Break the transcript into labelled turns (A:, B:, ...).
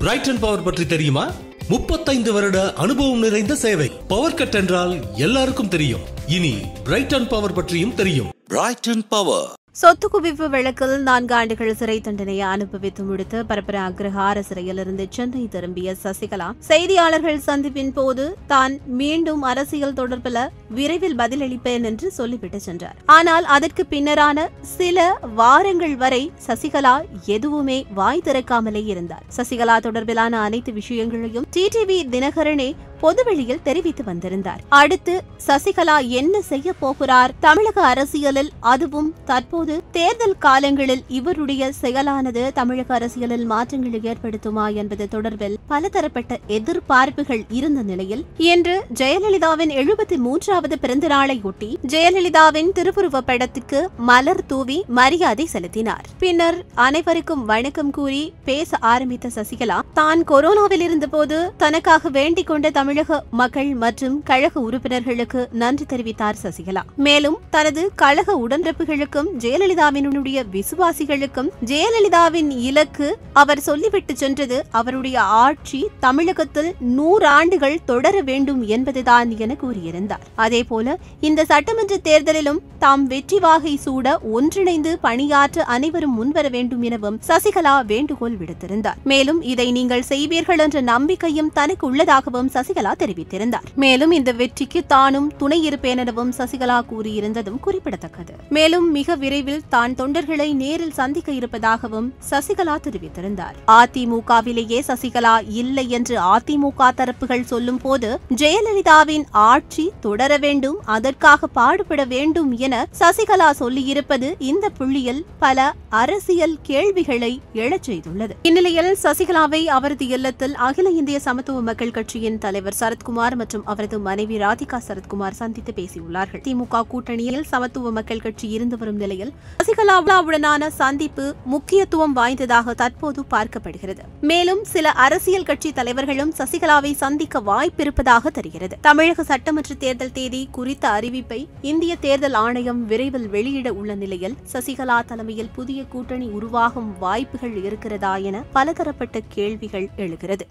A: Brayton power பற்றி தெரியுமா முப்பத்தைந்து வருட அனுபவம் நிறைந்த சேவை பவர் கட் என்றால் எல்லாருக்கும் தெரியும் இனி பிரைட்டன் பவர் பற்றியும் தெரியும் பிரைட்டன் பவர் சொத்து குவிப்பு வழக்கில் நான்கு ஆண்டுகள் சிறை தண்டனையை அனுபவித்து முடித்து பரப்பர அக்ரஹார சிறையிலிருந்து சென்னை திரும்பிய சசிகலா செய்தியாளர்கள் சந்திப்பின் போது தான் மீண்டும் அரசியல் தொடர்பில் விரைவில் பதிலளிப்பேன் என்று சொல்லிவிட்டு சென்றார் ஆனால் அதற்கு பின்னரான சில வாரங்கள் வரை சசிகலா எதுவுமே வாய் திறக்காமலே இருந்தார் சசிகலா தொடர்பிலான அனைத்து விஷயங்களையும் டிடிவி தினகரனே பொதுவெளியில் தெரிவித்து வந்திருந்தார் அடுத்து சசிகலா என்ன செய்ய போகிறார் தமிழக அரசியலில் அதுவும் தற்போது தேர்தல் காலங்களில் இவருடைய செயலானது தமிழக அரசியலில் மாற்றங்களை ஏற்படுத்துமா என்பது தொடர்பில் பலதரப்பட்ட எதிர்பார்ப்புகள் இருந்த நிலையில் இன்று ஜெயலலிதாவின் எழுபத்தி மூன்றாவது பிறந்தநாளையொட்டி ஜெயலலிதாவின் திருவுருவ படத்துக்கு மலர் தூவி மரியாதை செலுத்தினார் பின்னர் அனைவருக்கும் வணக்கம் கூறி பேச ஆரம்பித்த சசிகலா தான் கொரோனாவில் இருந்தபோது தனக்காக வேண்டிக் கொண்ட தமிழக மக்கள் மற்றும் கழக உறுப்பினர்களுக்கு நன்றி தெரிவித்தார் சசிகலா மேலும் தனது கழக உடன்பிறப்புகளுக்கும் ஜெயலலிதாவினுடைய விசுவாசிகளுக்கும் ஜெயலலிதாவின் இலக்கு அவர் சொல்லிவிட்டு சென்றது அவருடைய ஆட்சி தமிழகத்தில் நூறாண்டுகள் தொடர வேண்டும் என்பதுதான் என கூறியிருந்தார் அதேபோல இந்த சட்டமன்ற தேர்தலிலும் தாம் வெற்றி வாகை சூட ஒன்றிணைந்து பணியாற்ற அனைவரும் முன்வர வேண்டும் எனவும் சசிகலா வேண்டுகோள் விடுத்திருந்தார் மேலும் இதை நீங்கள் செய்வீர்கள் என்ற நம்பிக்கையும் தனக்கு உள்ளதாகவும் சசிகலா சசிகலா தெரிவித்திருந்தார் மேலும் இந்த வெற்றிக்கு தானும் துணை இருப்பேன் எனவும் சசிகலா கூறியிருந்ததும் குறிப்பிடத்தக்கது மேலும் மிக விரைவில் தான் தொண்டர்களை நேரில் சந்திக்க இருப்பதாகவும் சசிகலா தெரிவித்திருந்தார் அதிமுகவிலேயே சசிகலா இல்லை என்று அதிமுக தரப்புகள் சொல்லும் போது ஜெயலலிதாவின் ஆட்சி தொடர வேண்டும் அதற்காக பாடுபட வேண்டும் என சசிகலா சொல்லியிருப்பது இந்த புள்ளியில் பல அரசியல் கேள்விகளை எழச் செய்துள்ளது இந்நிலையில் சசிகலாவை அவரது இல்லத்தில் அகில இந்திய சமத்துவ மக்கள் கட்சியின் தலைவர் தலைவர் சரத்குமார் மற்றும் அவரது மனைவி ராதிகா சரத்குமார் சந்தித்து பேசியுள்ளார்கள் திமுக கூட்டணியில் சமத்துவ மக்கள் கட்சி இருந்து வரும் நிலையில் சசிகலாவுடனான சந்திப்பு முக்கியத்துவம் வாய்ந்ததாக தற்போது பார்க்கப்படுகிறது மேலும் சில அரசியல் கட்சி தலைவர்களும் சசிகலாவை சந்திக்க வாய்ப்பிருப்பதாக தெரிகிறது தமிழக சட்டமன்ற தேர்தல் தேதி குறித்த அறிவிப்பை இந்திய தேர்தல் ஆணையம் விரைவில் வெளியிட உள்ள நிலையில் சசிகலா தலைமையில் புதிய கூட்டணி உருவாகும் வாய்ப்புகள் இருக்கிறதா என பலதரப்பட்ட கேள்விகள் எழுகிறது